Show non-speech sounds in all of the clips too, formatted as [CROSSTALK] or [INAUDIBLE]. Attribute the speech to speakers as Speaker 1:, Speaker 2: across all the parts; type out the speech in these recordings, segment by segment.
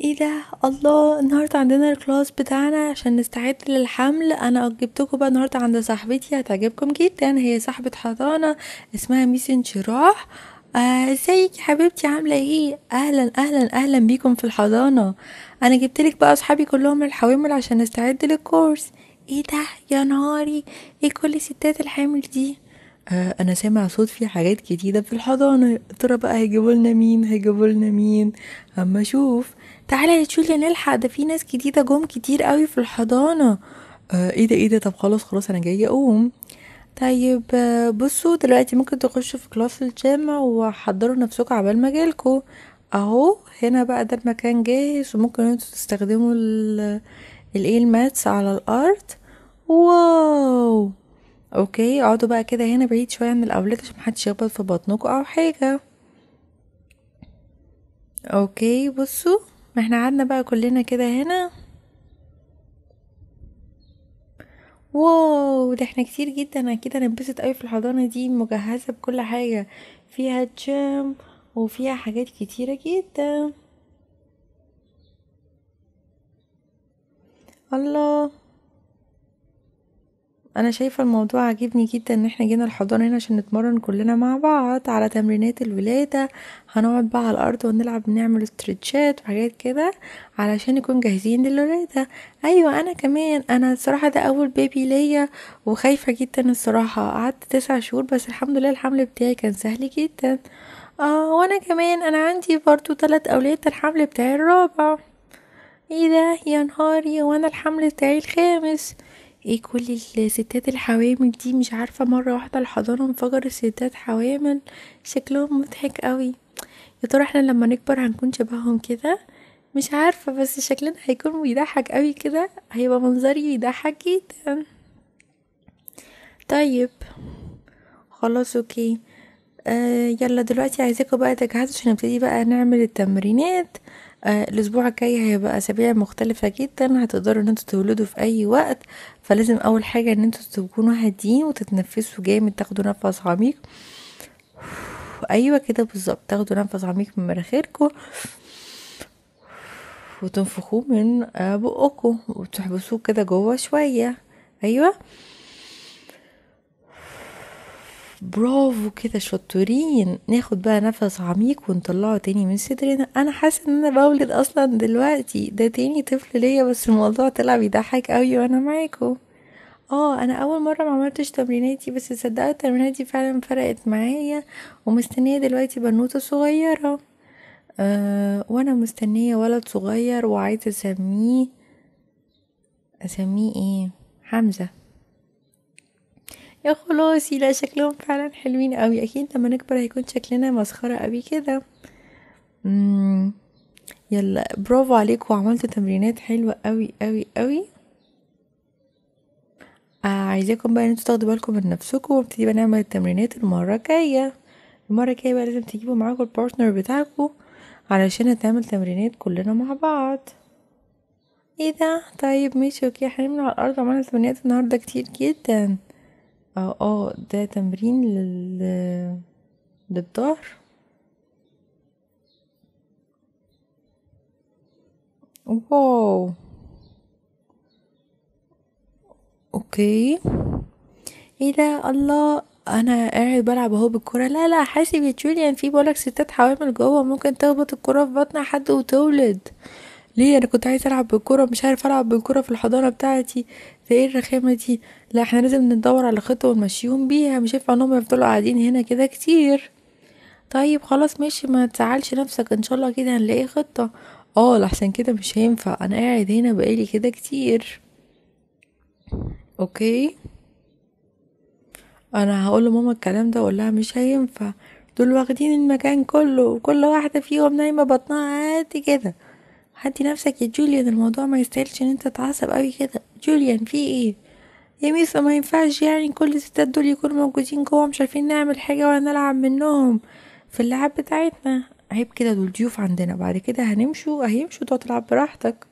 Speaker 1: ايه ده الله النهارده عندنا الكلاس بتاعنا عشان نستعد للحمل انا جبتكم بقى النهارده عند صاحبتي هتعجبكم جدا هي صاحبه حضانه اسمها ميسن شراح آه، ازيك آه يا حبيبتي عامله ايه اهلا اهلا اهلا بيكم في الحضانه انا جبتلك بقى اصحابي كلهم الحوامل عشان نستعد للكورس ايه ده يا نهاري ايه كل ستات الحامل دي آه، انا سامع صوت في حاجات جديده في الحضانه ترى بقى هيجيبوا لنا مين هيجيبوا لنا مين اما اشوف تعالى يا تشوليا نلحق ده في ناس جديده جم كتير قوي في الحضانه آه ايه ده ايه ده طب خلاص خلاص انا جايه اقوم طيب آه، بصوا دلوقتي ممكن تخشوا في كلاس الجامع وحضروا نفسكم عبال ما جالكوا اهو هنا بقى ده المكان جاهز وممكن انتوا تستخدموا الايه الماتس على الارض واو اوكي اقعدوا بقى كده هنا بعيد شويه عن الاولاد عشان محدش يخبط في بطنكوا او حاجه اوكي بصوا احنا قعدنا بقى كلنا كده هنا واو ده احنا كتير جدا اكيد هنبسط قوي في الحضانه دي مجهزه بكل حاجه فيها جيم وفيها حاجات كتيره جدا الله انا شايفه الموضوع عاجبني جدا ان احنا جينا الحضانه هنا عشان نتمرن كلنا مع بعض على تمرينات الولاده هنقعد بقى على الارض ونلعب نعمل استرتشات وحاجات كده علشان نكون جاهزين للولاده ايوه انا كمان انا الصراحه ده اول بيبي ليا وخايفه جدا الصراحه قعدت تسع شهور بس الحمد لله الحمل بتاعي كان سهل جدا اه وانا كمان انا عندي برضو تلات اولاد الحمل بتاعي الرابع ايه ده يا نهاري وانا الحمل بتاعي الخامس ايه كل الستات الحوامل دي مش عارفة مرة واحدة الحضانة انفجرت ستات حوامل شكلهم مضحك قوي يا ترى احنا لما نكبر هنكون شبههم كده مش عارفة بس شكلنا هيكون بيضحك قوي كده هيبقى منظري يضحك جدا طيب خلاص اوكي آه يلا دلوقتي عايزاكم بقى تجهزوا عشان نبتدي بقى نعمل التمرينات آه، الاسبوع الجاي هيبقى اسابيع مختلفه جدا هتقدروا ان انتوا تولدوا في اي وقت فلازم اول حاجه ان انتوا تكونوا هاديين وتتنفسوا جامد تاخدوا نفس عميق ايوه كده بالظبط تاخدوا نفس عميق من مناخيركم وتنفخوه من آه، بقكم وتحبسوه كده جوه شويه ايوه برافو كده شطورين ناخد بقى نفس عميق ونطلعه تاني من صدرنا انا حاسه ان انا بولد اصلا دلوقتي ده تاني طفل ليا بس الموضوع طلع بيضحك قوي وانا معاكو اه انا اول مره ما عملتش تمريناتي بس صدقت تمريناتي فعلا فرقت معايا ومستنيه دلوقتي بنوته صغيره أه وانا مستنيه ولد صغير وعايزه اسميه اسميه ايه حمزه يا خلاصي لا شكلهم فعلا حلوين قوي اكيد لما نكبر هيكون شكلنا مسخره قوي كده يلا برافو عليكم وعملتوا تمرينات حلوه قوي قوي قوي آه عايزاكم بقى ان انتوا تاخدوا بالكم من نفسكم وابتدي بقى نعمل التمرينات المره الجايه المره الجايه بقى لازم تجيبوا معاكم البارتنر بتاعكم علشان هتعمل تمرينات كلنا مع بعض ايه ده طيب ماشي اوكي هنمنع على الارض عملنا تمرينات النهارده كتير جدا اه ده تمرين لل للظهر واو اوكي ايه ده الله انا قاعد بلعب اهو بالكره لا لا حاسب يا جوليان في بالك ستات حوامل جوه ممكن تخبط الكره في بطن حد وتولد ليه انا كنت عايزه العب بالكره مش عارف العب بالكره في الحضانه بتاعتي ده ايه الرخامه دي لا احنا لازم ندور على خطه ونمشيهم بيها مش هينفع انهم يفضلوا قاعدين هنا كده كتير طيب خلاص ماشي ما تزعلش نفسك ان شاء الله كده هنلاقي خطه اه لحسن كده مش هينفع انا قاعد هنا بقالي كده كتير اوكي انا هقول لماما الكلام ده واقول لها مش هينفع دول واخدين المكان كله وكل واحده فيهم نايمه بطنها عادي كده هدي نفسك يا جوليان الموضوع ما يستاهلش ان انت تتعصب قوي كده جوليان في ايه يا ميسو ما ينفعش يعني كل الستات دول يكونوا موجودين جوه مش عارفين نعمل حاجه ولا نلعب منهم في اللعب بتاعتنا عيب كده دول ضيوف عندنا بعد كده هنمشوا هيمشوا تقعد تلعب براحتك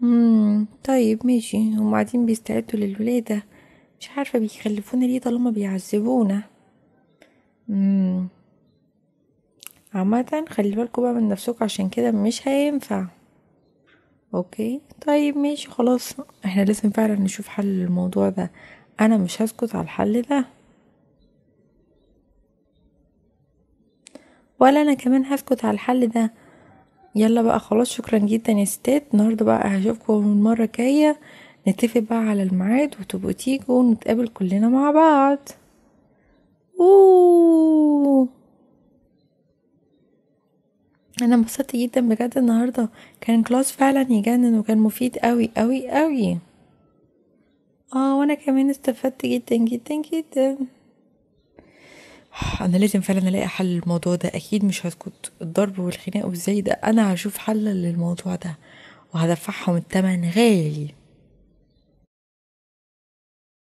Speaker 1: مم. طيب ماشي هم قاعدين بيستعدوا للولادة مش عارفة بيخلفونا ليه طالما بيعذبونا عامة خلي بالكوا بقى من نفسكوا عشان كده مش هينفع اوكي طيب ماشي خلاص احنا لازم فعلا نشوف حل للموضوع ده انا مش هسكت على الحل ده ولا انا كمان هسكت على الحل ده يلا بقى خلاص شكرا جدا يا ستات النهارده بقى هشوفكم المره الجايه نتفق بقى على الميعاد وتبقوا تيجوا ونتقابل كلنا مع بعض اوه انا انبسطت جدا بجد النهارده كان كلاس فعلا يجنن وكان مفيد قوي قوي قوي اه وانا كمان استفدت جدا جدا جدا [SIGHS] انا لازم فعلا الاقي حل للموضوع ده اكيد مش هسكت الضرب والخناق وازاي ده انا هشوف حل للموضوع ده وهدفعهم التمن غالي